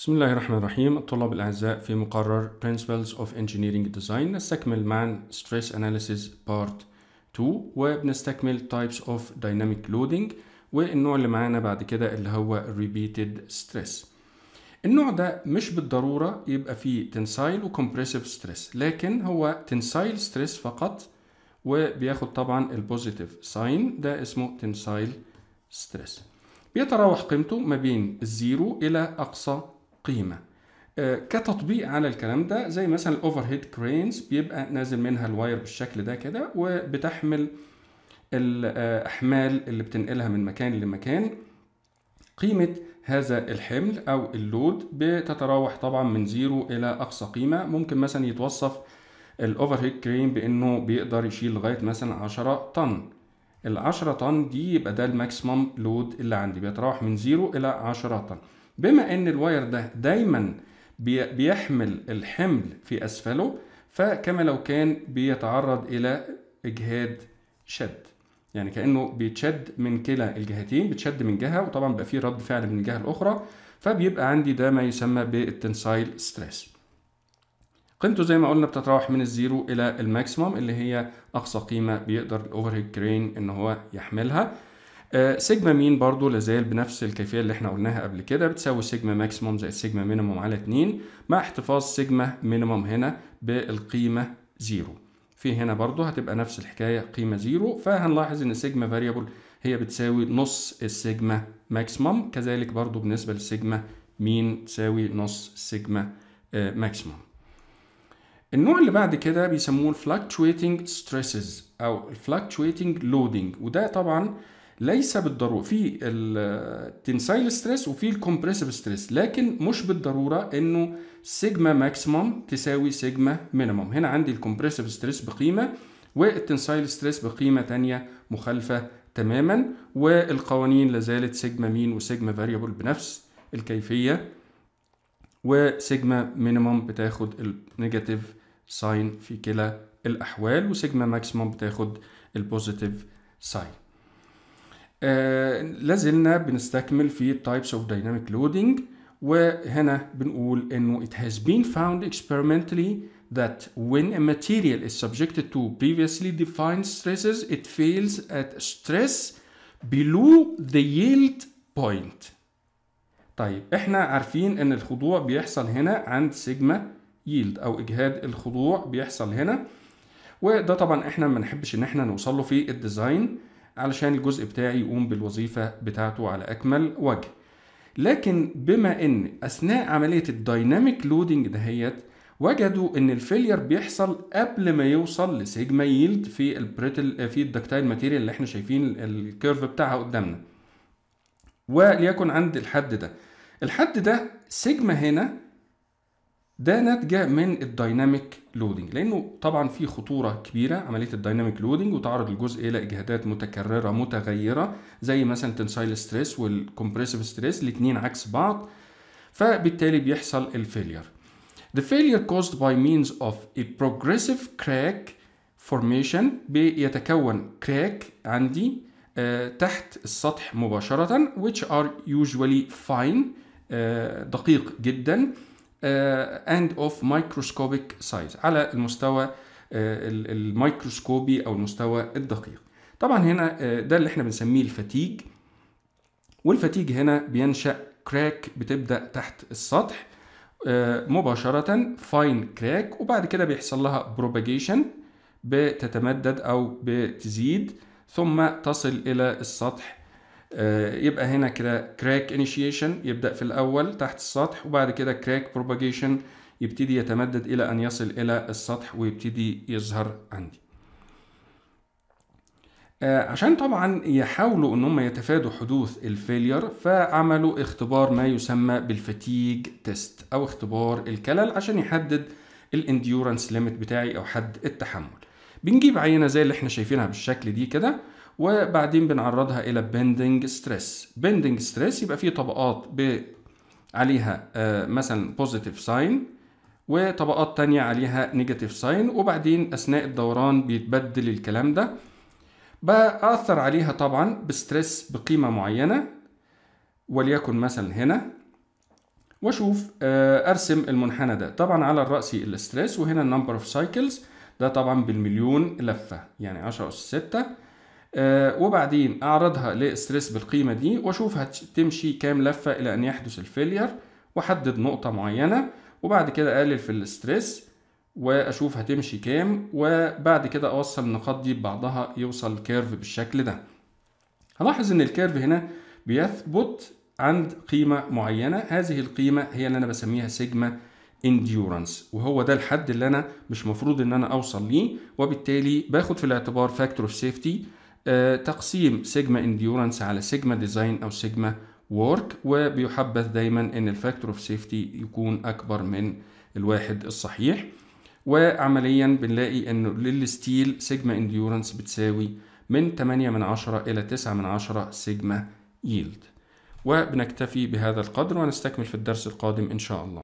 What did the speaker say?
بسم الله الرحمن الرحيم الطلاب الأعزاء في مقرر Principles of Engineering Design نستكمل مع Stress Analysis Part 2 وبنستكمل Types of Dynamic Loading والنوع اللي معانا بعد كده اللي هو Repeated Stress النوع ده مش بالضرورة يبقى فيه Tensile و Compressive Stress لكن هو Tensile Stress فقط وبياخد طبعا البوزيتيف ساين ده اسمه Tensile Stress بيتراوح قيمته ما بين الزيرو إلى أقصى قيمه آه، كتطبيق على الكلام ده زي مثلا الاوفر هيد كرينز بيبقى نازل منها الواير بالشكل ده كده وبتحمل الاحمال آه، اللي بتنقلها من مكان لمكان قيمه هذا الحمل او اللود بتتراوح طبعا من زيرو الى اقصى قيمه ممكن مثلا يتوصف الاوفر هيد كرين بانه بيقدر يشيل لغايه مثلا 10 طن ال 10 طن دي يبقى ده الماكسيمم لود اللي عندي بيتراوح من زيرو الى 10 طن بما ان الواير ده دايما بيحمل الحمل في اسفله فكما لو كان بيتعرض الى اجهاد شد يعني كانه بيتشد من كلا الجهتين بتشد من جهه وطبعا بقى في رد فعل من الجهه الاخرى فبيبقى عندي ده ما يسمى بالتنسايل ستريس قيمته زي ما قلنا بتتراوح من الزيرو الى الماكسيموم اللي هي اقصى قيمه بيقدر الاوفر هيد كرين ان هو يحملها آه، سيجما مين برضو لازال بنفس الكيفيه اللي احنا قلناها قبل كده بتساوي سيجما ماكسيموم زائد سيجما مينيموم على 2 مع احتفاظ سيجما مينيموم هنا بالقيمه 0 في هنا برضو هتبقى نفس الحكايه قيمه 0 فهنلاحظ ان سيجما فاريبل هي بتساوي نص السيجما ماكسيموم كذلك برضو بالنسبه للسيجما مين تساوي نص سيجما آه، ماكسيموم النوع اللي بعد كده بيسموه fluctuating stresses او fluctuating loading وده طبعا ليس بالضروره في التنسايل ستريس وفي الكومبريسيف ستريس لكن مش بالضروره انه سيجما ماكسيمم تساوي سيجما مينيمم هنا عندي الكومبريسيف ستريس بقيمه والتنسايل ستريس بقيمه ثانيه مخالفه تماما والقوانين لازالت سيجما مين وسيجما فاريبل بنفس الكيفيه وسيجما مينيمم بتاخد النيجاتيف ساين في كلا الاحوال وسيجما ماكسيمم بتاخد البوزيتيف ساين لازلنا بنستكمل في types of dynamic loading وهنا بنقول انه it has been found experimentally that when a material is subjected to previously defined stresses it fails at stress below the yield point طيب احنا عارفين ان الخضوع بيحصل هنا عند سيجما ييلد او اجهاد الخضوع بيحصل هنا وده طبعا احنا ما نحبش ان احنا نوصله في الديزاين علشان الجزء بتاعي يقوم بالوظيفة بتاعته على أكمل وجه لكن بما ان اثناء عمليه الديناميك لودنج دهيت وجدوا ان الفيلير بيحصل قبل ما يوصل لسيجما ييلد في البريتل في الدكتايل ماتيريال اللي احنا شايفين الكيرف بتاعها قدامنا وليكن عند الحد ده الحد ده سيجما هنا ده ناتجه من الدايناميك لودنج لانه طبعا في خطوره كبيره عمليه الدايناميك لودنج وتعرض الجزء الى اجهادات متكرره متغيره زي مثلا تنسايل ستريس والكمبريسيف ستريس الاثنين عكس بعض فبالتالي بيحصل الفيلير The failure caused by means of a progressive crack formation بيتكون crack عندي آه، تحت السطح مباشرة which are usually fine آه، دقيق جدا اند اوف مايكروسكوبيك سايز على المستوى آه، الميكروسكوبي او المستوى الدقيق طبعا هنا آه، ده اللي احنا بنسميه الفتيج والفتيج هنا بينشا كراك بتبدا تحت السطح آه، مباشرة فاين كراك وبعد كده بيحصل لها بروباجيشن بتتمدد أو بتزيد ثم تصل إلى السطح آه، يبقى هنا كده كراك انيشيشن يبدا في الاول تحت السطح وبعد كده كراك بروباجيشن يبتدي يتمدد الى ان يصل الى السطح ويبتدي يظهر عندي آه، عشان طبعا يحاولوا ان هم يتفادوا حدوث الفيلير فعملوا اختبار ما يسمى بالفتيج تيست او اختبار الكلل عشان يحدد الانديورنس ليميت بتاعي او حد التحمل بنجيب عينه زي اللي احنا شايفينها بالشكل دي كده وبعدين بنعرضها الى بندنج ستريس بندنج ستريس يبقى فيه طبقات ب عليها آه، مثلا بوزيتيف ساين وطبقات تانية عليها نيجاتيف ساين وبعدين اثناء الدوران بيتبدل الكلام ده بأثر عليها طبعا بستريس بقيمة معينة وليكن مثلا هنا واشوف آه، ارسم المنحنى ده طبعا على الرأسي الاستريس وهنا النمبر اوف سايكلز ده طبعا بالمليون لفة يعني 10 أس 6 آه، وبعدين اعرضها لستريس بالقيمه دي واشوف هتمشي كام لفه الى ان يحدث الفيلير واحدد نقطه معينه وبعد كده اقلل في الستريس واشوف هتمشي كام وبعد كده اوصل النقاط دي ببعضها يوصل كيرف بالشكل ده هلاحظ ان الكيرف هنا بيثبت عند قيمه معينه هذه القيمه هي اللي انا بسميها سيجما انديورانس وهو ده الحد اللي انا مش مفروض ان انا اوصل ليه وبالتالي باخد في الاعتبار فاكتور اوف سيفتي آه، تقسيم سيجما انديورانس على سيجما ديزاين او سيجما وورك وبيحبذ دايما ان الفاكتور اوف سيفتي يكون اكبر من الواحد الصحيح وعمليا بنلاقي انه للستيل سيجما انديورانس بتساوي من 8 من 10 الى 9 من 10 سيجما ييلد وبنكتفي بهذا القدر ونستكمل في الدرس القادم ان شاء الله